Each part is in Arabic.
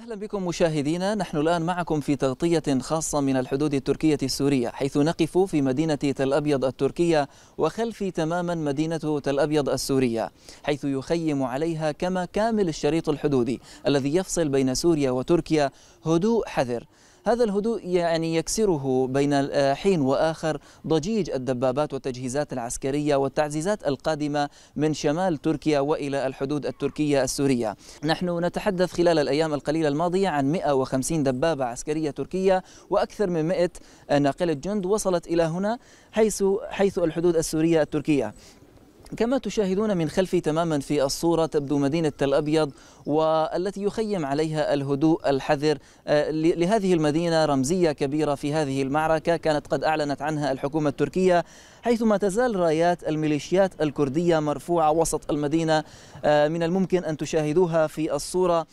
أهلا بكم مشاهدينا نحن الآن معكم في تغطية خاصة من الحدود التركية السورية حيث نقف في مدينة تل أبيض التركية وخلفي تماما مدينة تل أبيض السورية حيث يخيم عليها كما كامل الشريط الحدودي الذي يفصل بين سوريا وتركيا هدوء حذر هذا الهدوء يعني يكسره بين حين وآخر ضجيج الدبابات والتجهيزات العسكرية والتعزيزات القادمة من شمال تركيا وإلى الحدود التركية السورية نحن نتحدث خلال الأيام القليلة الماضية عن 150 دبابة عسكرية تركية وأكثر من 100 ناقلة جند وصلت إلى هنا حيث حيث الحدود السورية التركية كما تشاهدون من خلفي تماما في الصورة تبدو مدينة تل أبيض والتي يخيم عليها الهدوء الحذر آه، لهذه المدينة رمزية كبيرة في هذه المعركة كانت قد أعلنت عنها الحكومة التركية حيث ما تزال رايات الميليشيات الكردية مرفوعة وسط المدينة آه، من الممكن أن تشاهدوها في الصورة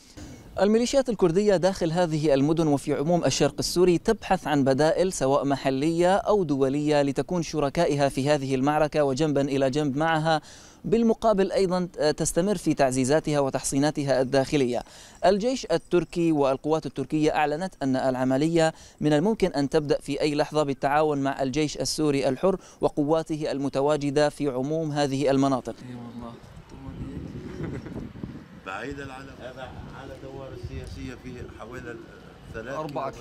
الميليشيات الكردية داخل هذه المدن وفي عموم الشرق السوري تبحث عن بدائل سواء محلية أو دولية لتكون شركائها في هذه المعركة وجنبا إلى جنب معها بالمقابل أيضا تستمر في تعزيزاتها وتحصيناتها الداخلية الجيش التركي والقوات التركية أعلنت أن العملية من الممكن أن تبدأ في أي لحظة بالتعاون مع الجيش السوري الحر وقواته المتواجدة في عموم هذه المناطق بعيدا عن هذا على دوار السياسيه في حوالي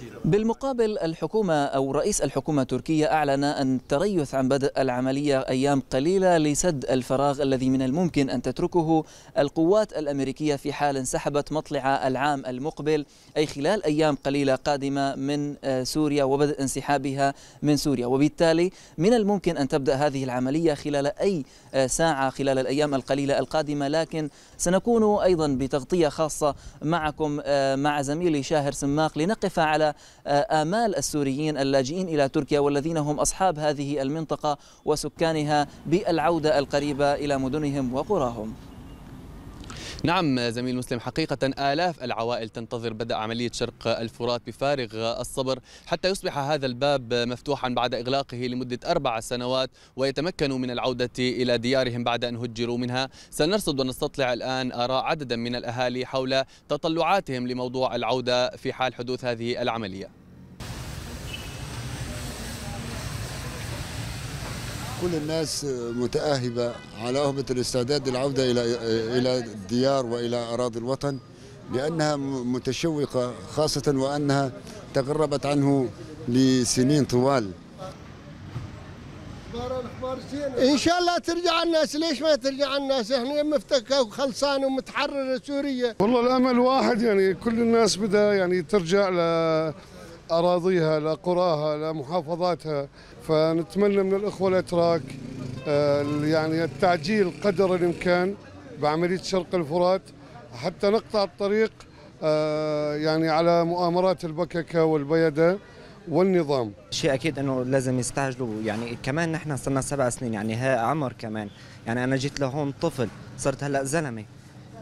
كيلو بالمقابل الحكومة أو رئيس الحكومة التركية أعلن أن التريث عن بدء العملية أيام قليلة لسد الفراغ الذي من الممكن أن تتركه القوات الأمريكية في حال انسحبت مطلع العام المقبل أي خلال أيام قليلة قادمة من آه، سوريا وبدء انسحابها من سوريا وبالتالي من الممكن أن تبدأ هذه العملية خلال أي آه، ساعة خلال الأيام القليلة القادمة لكن سنكون أيضا بتغطية خاصة معكم آه، مع زميلي شاهر سماق لنقف على آه، آمال السوريين اللاجئين إلى تركيا والذين هم أصحاب هذه المنطقة وسكانها بالعودة القريبة إلى مدنهم وقراهم نعم زميل مسلم حقيقة آلاف العوائل تنتظر بدء عملية شرق الفرات بفارغ الصبر حتى يصبح هذا الباب مفتوحا بعد إغلاقه لمدة أربع سنوات ويتمكنوا من العودة إلى ديارهم بعد أن هجروا منها سنرصد ونستطلع الآن آراء عددا من الأهالي حول تطلعاتهم لموضوع العودة في حال حدوث هذه العملية كل الناس متاهبه على اهبه الاستعداد للعوده الى الى الديار والى اراضي الوطن لانها متشوقه خاصه وانها تغربت عنه لسنين طوال ان شاء الله ترجع الناس ليش ما ترجع الناس احنا مفتكه وخلصان ومتحرره سوريا والله الامل واحد يعني كل الناس بدها يعني ترجع ل أراضيها لقراها لمحافظاتها فنتمنى من الإخوة الأتراك آه، يعني التعجيل قدر الإمكان بعملية شرق الفرات حتى نقطع الطريق آه، يعني على مؤامرات البككة والبيدة والنظام شيء اكيد انه لازم يستعجلوا يعني كمان نحن صرنا سبع سنين يعني ها عمر كمان يعني انا جيت لهون طفل صرت هلا زلمه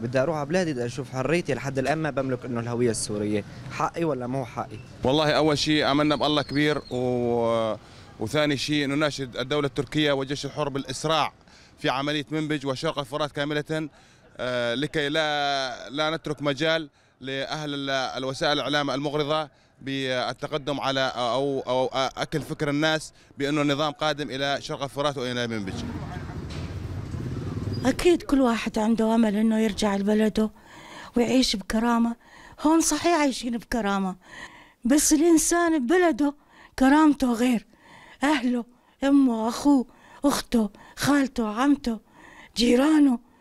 بدي اروح على بلادي بدي اشوف حريتي لحد الان ما بملك انه الهويه السوريه حقي ولا مو حقي والله اول شيء امنا بالله كبير و... وثاني شيء انه ناشد الدوله التركيه والجيش الحر بالاسراع في عمليه منبج وشرق الفرات كامله آه، لكي لا لا نترك مجال لاهل الوسائل الاعلام المغرضه بالتقدم على او او اكل فكر الناس بانه النظام قادم الى شرق الفرات والى منبج أكيد كل واحد عنده أمل أنه يرجع لبلده ويعيش بكرامة هون صحيح عايشين بكرامة بس الإنسان ببلده كرامته غير أهله أمه أخوه أخته خالته عمته جيرانه